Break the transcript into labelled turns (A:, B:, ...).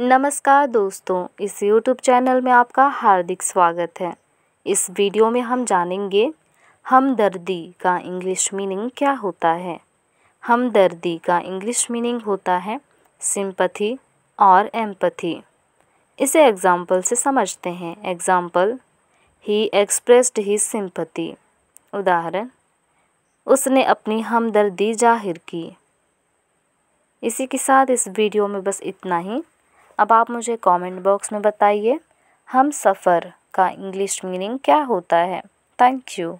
A: नमस्कार दोस्तों इस YouTube चैनल में आपका हार्दिक स्वागत है इस वीडियो में हम जानेंगे हमदर्दी का इंग्लिश मीनिंग क्या होता है हमदर्दी का इंग्लिश मीनिंग होता है सिंपथी और एम्पथी इसे एग्जाम्पल से समझते हैं एग्जाम्पल ही एक्सप्रेस्ड ही सिंपथी उदाहरण उसने अपनी हमदर्दी जाहिर की इसी के साथ इस वीडियो में बस इतना ही अब आप मुझे कमेंट बॉक्स में बताइए हम सफ़र का इंग्लिश मीनिंग क्या होता है थैंक यू